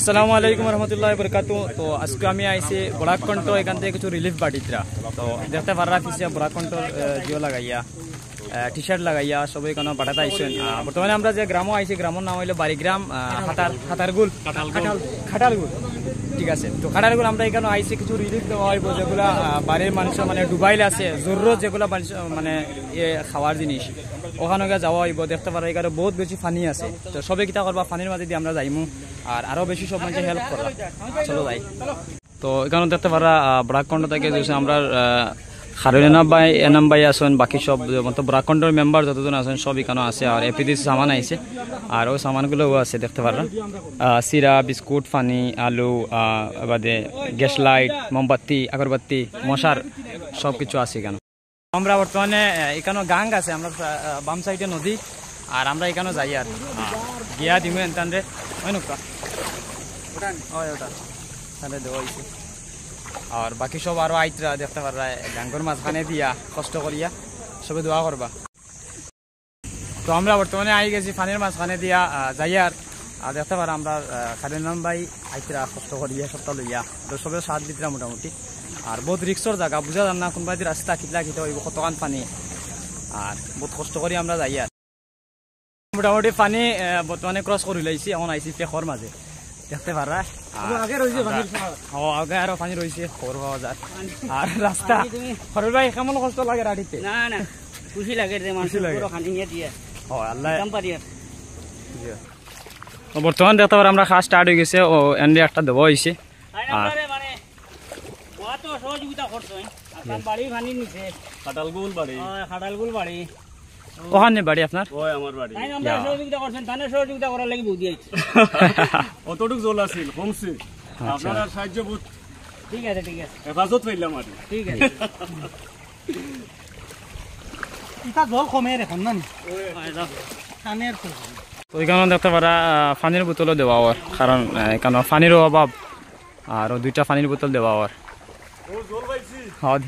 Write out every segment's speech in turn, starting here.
আসসালামু আলাইকুম রহমতুল্লাহ বরকাতু তো আজকে আমি আইসি বড়াকণ্ঠ এখান থেকে কিছু রিলিফ বাটিতরা তো দেখতে পারা ফিসিয়া বড়াকণ্ঠ জিও লাগাইয়া টি শার্ট লাগাইয়া সবাই কেন বাটাতে আইসেন বর্তমানে আমরা যে গ্রামও আইছি গ্রামের নাম হইলো বাড়িগ্রাম হাতার হাতারগুল খাটালগুল ঠিক আছে তো খাটারগুলো আমরা এখানে আইসে কিছু রিলিফ দেওয়া হইব যেগুলো বাড়ির মানে মানুষ মানে ডুবাইল আছে জরুর যেগুলো মানুষ মানে খাওয়ার জিনিস ওখানে গিয়ে যাওয়া হইব দেখতে পারো এখানে বহুত বেশি ফানি আছে তো সবে কিতা করবা ফানির মাঝে দিয়ে আমরা যাইমু আর আরও বেশি সব মানুষের হেল্প করবা চলো যাই তো এখানে দেখতে পারা ব্রাকখণ্ড থেকে আমরা খারুলেনা ভাই এনাম ভাই আসেন বাকি সব মতো ব্রাকণ্ডর মেম্বার যতজন আছেন সব এখানে আছে আর এপিডি সামান আইছে আর ওই সামানগুলোও আছে দেখতে পারলাম সিরা বিস্কুট পানি আলু বাদে গ্যাস লাইট মোমবাতি আগরবাতি মশার সব কিছু আছে এখানে আমরা বর্তমানে এখানে গাং আছে আমরা বাম সাইডে নদী আর আমরা এখানে যাই আর গিয়া দিমু এনতান রে ওই নোকা ওটা ওই ওটা তাহলে দেওয়া আর বাকি সব আরো আইতরা দেখতে পারা ডাঙ্গর মাঝখানে দিয়া কষ্ট করিয়া সবে দোয়া করবা তো আমরা বর্তমানে আই গেছি ফানির মাঝখানে দিয়া যাইয়ার আর দেখতে পারা আমরা খালিনাম ভাই আইতরা কষ্ট করিয়া সবটা লইয়া তো সবে সাত দিতরা মোটামুটি আর বহুত রিক্সর জায়গা বুঝা যান না কোনোবাই রাস্তা খিতলা খিতে হইব কতকান পানি আর বহুত কষ্ট করি আমরা যাইয়ার মোটামুটি পানি বর্তমানে ক্রস করি লাইছি এখন আইসি পেখর মাঝে বৰ্তমান দেখা হৈ গৈছে এনে ধুব হৈছে ওখানে বাড়ি আপনার ওই আমার বাড়ি তাই আমরা সহযোগিতা করছেন তানে সহযোগিতা করার লাগি আইছি অতটুক জল আছে হোমসে আচ্ছা। আপনারা সাহায্য বহুত ঠিক আছে ঠিক আছে হেফাজত পাইলাম আর ঠিক আছে জল কমে না তো দেখতে পারা পানির বোতলও দেওয়া ওর কারণ পানির অভাব আর দুইটা পানির বোতল দেওয়া ওর হ্যাঁ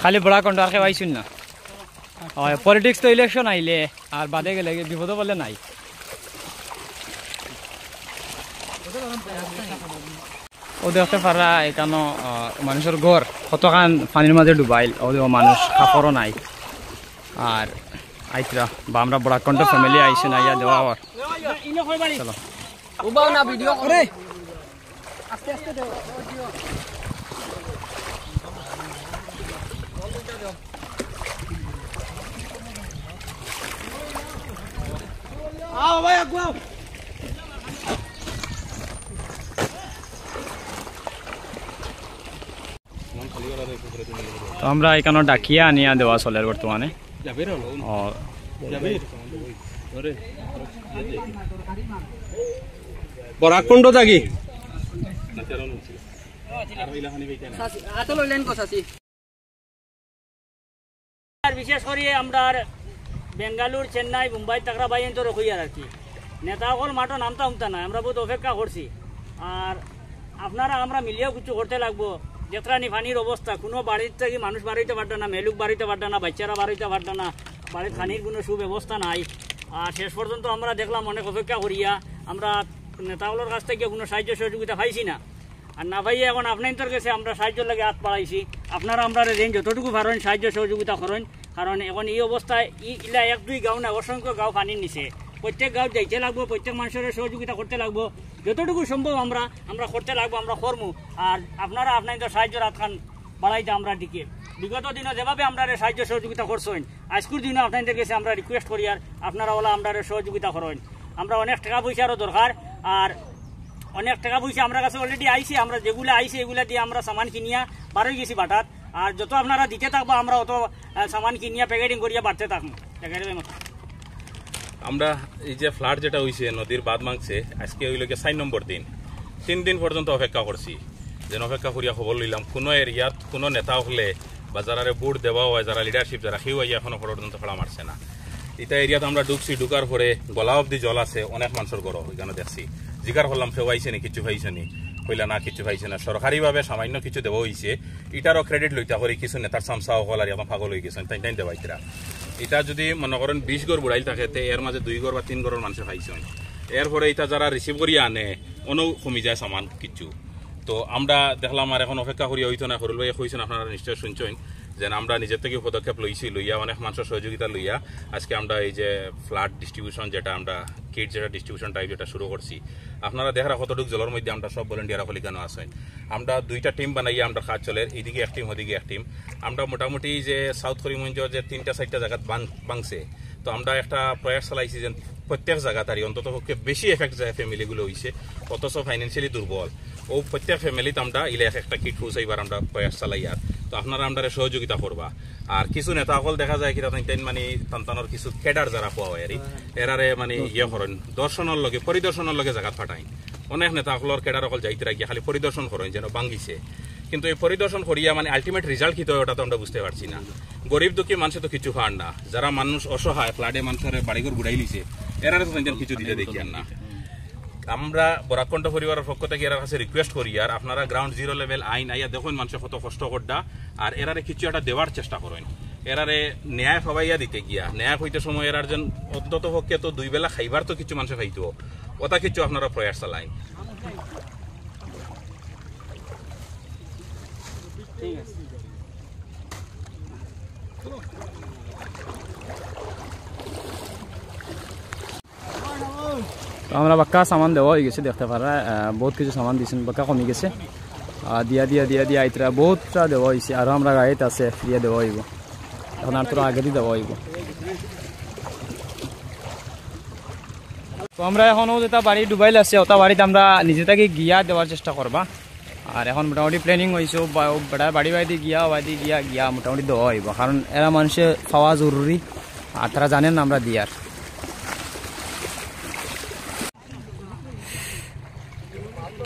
খালি বড়া কণ্ঠ আর শুন না আচ্ছা। হয় পলিটিক্স তো ইলেকশন আইলে আর বাদে গেলে বিপদ বলে নাই ও দেখতে পারা এখানো মানুষের ঘর কতখান পানির মাঝে ডুবাইল ও মানুষ কাপড়ও নাই আর আইতরা বা আমরা বড়া বড়াকণ্ঠ ফ্যামিলি আইসি না ইয়া দেওয়া আবার চলো না ভিডিও করে Ah, vai, Aguão! তো আমরা এখানে ডাকিয়া আনিয়া দেওয়া চলের বর্তমানে বরাকুণ্ড থাকি বিশেষ করে আমরা বেঙ্গালুর চেন্নাই মুম্বাই তাকরা বাইন তো রকই আর কি সকল মাঠও নামতা হুমতা না আমরা বহুত অপেক্ষা করছি আর আপনারা আমরা মিলিয়েও কিছু করতে লাগবো যেতরানি নিফানির অবস্থা কোনো বাড়ির থেকে মানুষ বাড়িতে পারত না মেলুক বাড়িতে পারত না বাচ্চারা বাড়িতে পারত না বাড়ির খানির কোনো সুব্যবস্থা নাই আর শেষ পর্যন্ত আমরা দেখলাম অনেক অপেক্ষা করিয়া আমরা নেতাগুলোর কাছ থেকে কোনো সাহায্য সহযোগিতা পাইছি না আর না ভাইয়া এখন আপনার কাছে আমরা সাহায্য লাগে হাত পাড়াইছি আপনারা আমরা রেঞ্জ যতটুকু পারেন সাহায্য সহযোগিতা করেন কারণ এখন এই অবস্থায় ইলা এক দুই গাঁও না অসংখ্য গাঁও পানির নিচে প্রত্যেক গাঁও যাইতে লাগবো প্রত্যেক মানুষের সহযোগিতা করতে লাগবো যতটুকু সম্ভব আমরা আমরা করতে লাগবো আমরা কর্ম আর আপনারা আপনাদের সাহায্য রাখান বাড়াইতে আমরা দিকে বিগত দিনে যেভাবে আমরা সাহায্য সহযোগিতা করছেন আজকের দিনে আপনাদের কাছে আমরা রিকোয়েস্ট করি আর আপনারা ওলা আমরা সহযোগিতা করেন আমরা অনেক টাকা পয়সারও দরকার আর অনেক টাকা পয়সা আমরা কাছে অলরেডি আইসি আমরা যেগুলো আইসি এগুলো দিয়ে আমরা সামান কিনিয়া বারোই গেছি বাটাত আর যত আপনারা দিতে থাকবো আমরা অত সামান কিনিয়া প্যাকেটিং করিয়া বাড়তে থাকবো আমরা এই যে ফ্লাট যেটা হয়েছে নদীর বাদ মাংছে আজকে ওইলকে সাত নম্বর দিন তিন দিন পর্যন্ত অপেক্ষা করছি যেন অপেক্ষা করিয়া খবর লইলাম কোনো এরিয়াত কোনো নেতা হলে বা যারা বুট দেওয়া হয় যারা লিডারশিপ যারা সেও আইয়া এখনো পর্যন্ত খোলা মারছে না এটা এরিয়াত আমরা ডুকছি ঢুকার পরে গলা অব্দি জল আছে অনেক মানুষের গরম ওইখানে দেখছি জিকার করলাম ফেওয়াইছে নি কিছু হয়েছে নি কইলা না কিছু পাইছে না সরকারিভাবে সামান্য কিছু দেব হয়েছে ইটারও ক্রেডিট লইতে করি কিছু নেতার চামচা হল আর এখন পাগল হয়ে গেছে তাই তাই দেবাইতরা এটা যদি মনে করেন বিশ গড় বুড়াইল থাকে তে এর মাঝে দুই গড় বা তিন গড়ের মানুষে পাইছে এরপরে এটা যারা রিসিভ করি আনে অনেও কমি যায় সামান কিছু তো আমরা দেখলাম আর এখন অপেক্ষা করি হইতো না করলো এ হয়েছেন আপনারা নিশ্চয় শুনছেন যেন আমরা নিজের থেকে পদক্ষেপ লইছি লইয়া অনেক মানুষের সহযোগিতা লইয়া আজকে আমরা এই যে ফ্লাড ডিস্ট্রিবিউশন যেটা আমরা কিট যেটা ডিস্ট্রিবিউশন টাইপ যেটা শুরু করছি আপনারা দেখার কতটুক জলের মধ্যে আমরা সব ভলেন্টিয়ার হলি কেন আসেন আমরা দুইটা টিম বানাইয়া আমরা কাজ চলে এইদিকে এক টিম ওদিকে এক টিম আমরা মোটামুটি যে সাউথ করিমগঞ্জের যে তিনটা চারটা জায়গা বাংছে তো আমরা একটা প্রয়াস চালাইছি যে প্রত্যেক জায়গা তারি অন্তত পক্ষে বেশি এফেক্ট যায় ফ্যামিলিগুলো হয়েছে অথচ ফাইন্যান্সিয়ালি দুর্বল ও প্রত্যেক ফ্যামিলিতে আমরা ইলে এক একটা কিট এইবার আমরা প্রয়াস চালাই আর তো আপনারা আমরারে সহযোগিতা করবা আর কিছু নেতা সকল দেখা যায় কিরা তাইন মানে তান্তানোর কিছু কেডার যারা পাওয়া হয় এরারে মানে ইয়ে করেন দর্শনের লগে পরিদর্শনের লগে জায়গা ফাটাইন অনেক নেতা সকলের কেডার সকল যাইতে রাখি খালি পরিদর্শন করেন যেন ভাঙ্গিছে কিন্তু এই পরিদর্শন করিয়া মানে আলটিমেট রিজাল্ট কি তো ওটা তো আমরা বুঝতে পারছি না গরিব দুঃখী মানুষে তো কিছু খাওয়ার না যারা মানুষ অসহায় ফ্লাডে মানুষের বাড়িঘর ঘুরাই লিছে এরারে তো কিছু দিতে দেখি আর না আমরা বরাকণ্ঠ পরিবারের পক্ষ থেকে এর কাছে রিকোয়েস্ট করি আর আপনারা গ্রাউন্ড জিরো লেভেল আইন আইয়া দেখুন মানুষের কত কষ্ট করডা আর এরারে কিছু একটা দেওয়ার চেষ্টা করেন এরারে ন্যায় ফবাইয়া দিতে গিয়া ন্যায় হইতে সময় এরার যেন অন্তত পক্ষে তো দুই বেলা খাইবার তো কিছু মানুষে খাইতো ওটা কিছু আপনারা প্রয়াস চালাইন ঠিক আছে তো আমরা বাক্কা সামান দেওয়া হয়ে গেছে দেখতে পারা বহুত কিছু সামান দিয়েছেন বাক্কা কমে গেছে দিয়া দিয়া দিয়া দিয়া আইতরা বহুতটা দেওয়া হয়েছে আরও আমরা গাড়িতে আছে দিয়া দেওয়া হইব এখন আর তোরা আগে দিয়ে দেওয়া হইব তো আমরা এখনও যেটা বাড়ি ডুবাইল আছে ওটা বাড়িতে আমরা নিজে থেকে গিয়া দেওয়ার চেষ্টা করবা আর এখন মোটামুটি প্ল্যানিং হয়েছে বেড়া বাড়ি বাড়িতে গিয়া বাইদি গিয়া গিয়া মোটামুটি দেওয়া হইব কারণ এরা মানুষের খাওয়া জরুরি আর তারা জানেন আমরা দিয়ার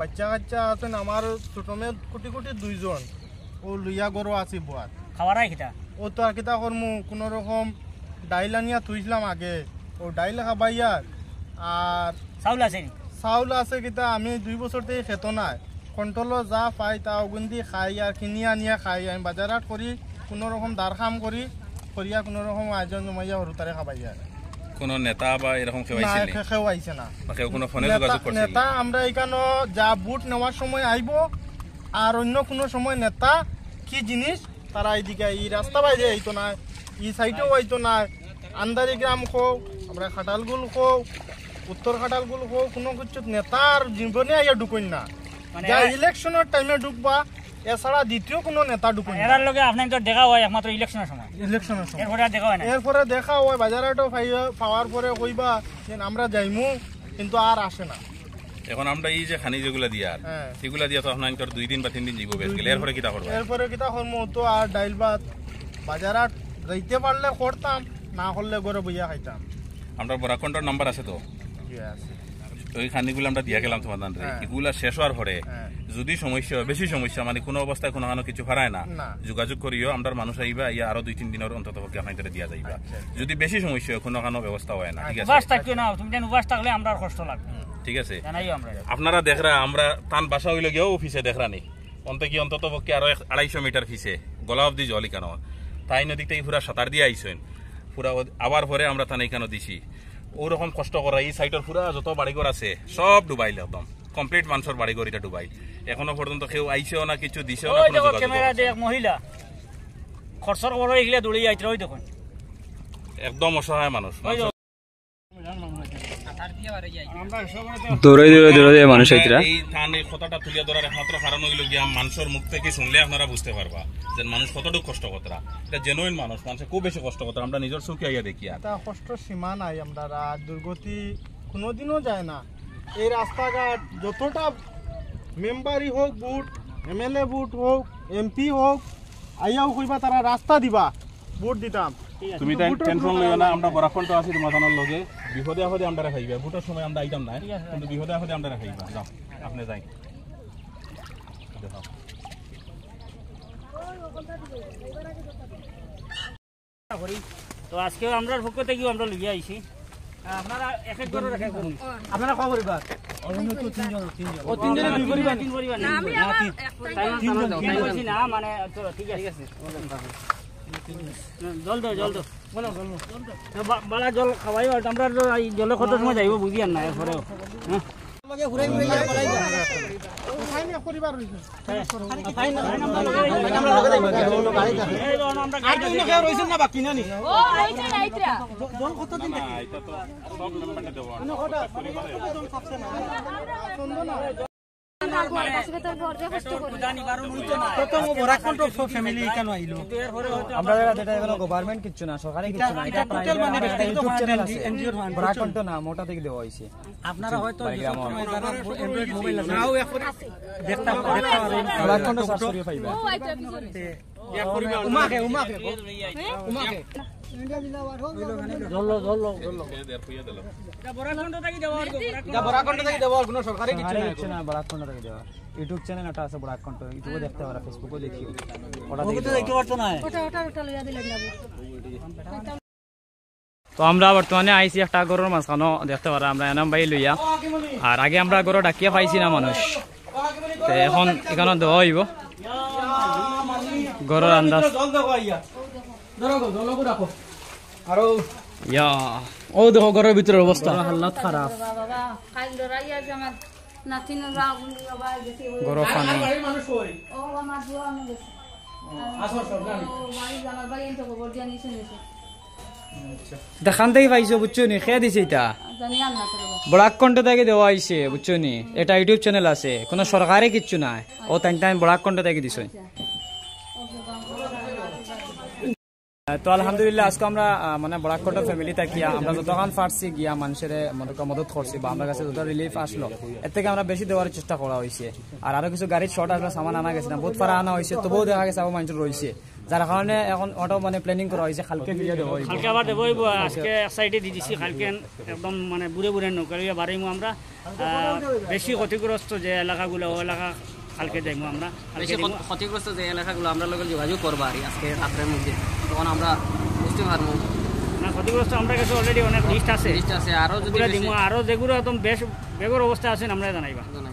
বাচ্চা কাচ্চা আছেন আমার ছোট মেয়ে কোটি কোটি দুইজন ও লইয়া গরো আছি বোয়াত খাওয়ারাই খিতা ও তো আর খিতা কর্ম কোনো রকম ডাইল আনিয়া থুইছিলাম আগে ও ডাইল খাবাইয়ার আর চাউল আছে চাউল আছে কিতা আমি দুই বছর থেকে খেত নাই কন্ট্রোলও যা পাই তা অগুন্দি খাই আর কিনি আনিয়া খাই আমি বাজারাত করি কোনো রকম দার খাম করি করিয়া কোনো রকম আয়োজন জমাইয়া সৰু তাৰে খাবাইয়া কোনো নেতা বা এরকম কেউ আইছে না কেউ আইছে না কোনো ফোনে যোগাযোগ করছে নেতা আমরা এখানে যা বুট নেওয়ার সময় আইব আর অন্য কোনো সময় নেতা কি জিনিস তারা এইদিকে এই রাস্তা বাইরে আইতো না এই সাইডেও আইতো না আন্দারি গ্রাম হোক আমরা খাটালগুল হোক উত্তর খাটালগুল হোক কোনো কিছু নেতার জীবনে আইয়া ঢুকুন না মানে যা ইলেকশনের টাইমে ঢুকবা এছাড়া দ্বিতীয় কোনো নেতা ঢুকুন এরার লগে আপনার দেখা হয় একমাত্র ইলেকশনের সময় ইলেকশনের সময় এরপরে দেখা হয় না এরপরে দেখা হয় বাজারেটো পাওয়ার পরে কইবা যে আমরা যাইমু কিন্তু আর আসে না এখন আমরা এই যে খানি যেগুলা দিয়া হ্যাঁ। সেগুলা দিয়া তো আপনার দুই দিন বা তিন দিন জীব বেশ গেলে এরপরে কিতা করবো এরপরে কিতা করবো তো আর ডাইল ভাত বাজারাত যাইতে পারলে করতাম না করলে ঘরে বইয়া খাইতাম আমরা বরাকন্ডর নাম্বার আছে তো ওই খানিগুলো আমরা দিয়ে গেলাম সমাধান হ্যাঁ। এগুলা শেষ হওয়ার পরে হ্যাঁ। যদি সমস্যা বেশি সমস্যা মানে কোনো অবস্থায় কোনো কোনো কিছু হারায় না যোগাযোগ করিও আমরা মানুষ আইবা ইয়া আরো দুই তিন দিনের অন্তত পক্ষে আপনাদের দিয়া যাইবা আচ্ছা, আচ্ছা। যদি বেশি সমস্যা কোনো কোনো ব্যবস্থা হয় না ঠিক আচ্ছা। আছে উপাস থাকতো না তুমি জানো উপাস থাকলে আমরা কষ্ট লাগবে ঠিক আছে আপনারা দেখরা আমরা তান বাসা হইলে গিয়েও অফিসে দেখরা নেই অন্ত কি অন্তত পক্ষে আরো আড়াইশো মিটার ফিসে গলা অব্দি জলি কেন তাই নদীতে পুরা সাঁতার দিয়ে আইসেন পুরা আবার পরে আমরা তান এখানে দিছি ওরকম কষ্ট করা এই সাইটের পুরা যত বাড়িঘর আছে সব ডুবাইল একদম কমপ্লিট মানুষের বাড়িঘর এটা ডুবাই এখনো পর্যন্ত কেউ আইছেও না কিছু দিছেও না ক্যামেরা দেখ মহিলা খরচর বড় এগুলা দৌড়ে যাইতে ওই দেখুন একদম অসহায় মানুষ কোনদিনও একমাত্র হইল মুখ থেকে শুনলে বুঝতে পারবা মানুষ এটা মানুষ খুব আমরা দেখি কষ্ট আমরা যায় না এই রাস্তাঘাট যতটা মেম্বারই হোক বুট এমএলএ বুট হোক এমপি হোক আইয়াও কইবা তারা রাস্তা দিবা ভোট দিতাম তুমি টেনশন লইও না আমরা বরাকন্ত আছি তোমার লগে বিপদে হলে আমরা খাইবা ভোটের সময় আমরা আইতাম না কিন্তু বিপদে হলে আমরা খাইবা যাও আপনি যাই তো আজকে আমরা পক্ষ থেকে আমরা লইয়া আইছি আপনারা এক এক করে রাখা করুন আপনারা কয় পরিবার ঠিক আছে জল দাও জল দাও বালা জল খাওয়াই জলে কত সময় যাইব বুঝি আর না এরপরেও হ্যাঁ? মানে প্রথম কিছু না সরকারি কিছু না এটা টোটাল মানে ব্যক্তিগত চ্যানেল আপনারা হয়তো উমাকে উমাকে হ্যাঁ? উমাকে ইউটিউব চ্যানেল আছে তো আমরা বর্তমানে আইসি একটা গরুর মাঝখানো দেখতে পারা আমরা এনাম বাই লইয়া আর আগে আমরা গরু ডাকিয়ে পাইছি না মানুষ তো এখন এখানে দেওয়া হইব গরুর আন্দাজ আৰু ইয়া ও দেখো ঘরের ভিতরের অবস্থা হাল্লাত খারাপ দেখান থেকে পাইছো বুঝছো নি খেয়ে দিছে এটা ব্লাক কন্টে থেকে দেওয়া হয়েছে বুঝছো এটা ইউটিউব চ্যানেল আছে কোনো সরকারে কিচ্ছু নাই ও তাই তাই ব্লাক কন্টে থেকে দিছো তো আলহামদুলিল্লাহ আজকে আমরা মানে বড়াকটা ফ্যামিলি থাকি আমরা যতক্ষণ পারছি গিয়া মানুষের মদত করছি বা আমার কাছে যত রিলিফ আসলো এর থেকে আমরা বেশি দেওয়ার চেষ্টা করা হয়েছে আর আরো কিছু গাড়ির শর্ট আসলে সামান আনা গেছে না বহুত ফারা আনা হয়েছে তবুও দেখা গেছে আবার মানুষের রয়েছে যার কারণে এখন অটো মানে প্ল্যানিং করা হয়েছে কালকে দিয়ে দেবো খালকে আবার দেবো আজকে এক সাইডে দিয়ে দিছি খালকে একদম মানে বুড়ে বুড়ে নৌকা বাড়িমু আমরা বেশি ক্ষতিগ্রস্ত যে এলাকাগুলো এলাকা কালকে যাইমু আমরা ক্ষতিগ্রস্ত যে এলাকাগুলো আমরা লোকের যোগাযোগ করবো আর আজকে রাত্রের মধ্যে তখন আমরা বুঝতে পারবো না ক্ষতিগ্রস্ত আমরা কাছে অলরেডি অনেক লিস্ট আছে লিস্ট আছে আরও যদি আরও যেগুলো একদম বেশ বেগর অবস্থা আছেন আমরা জানাইবা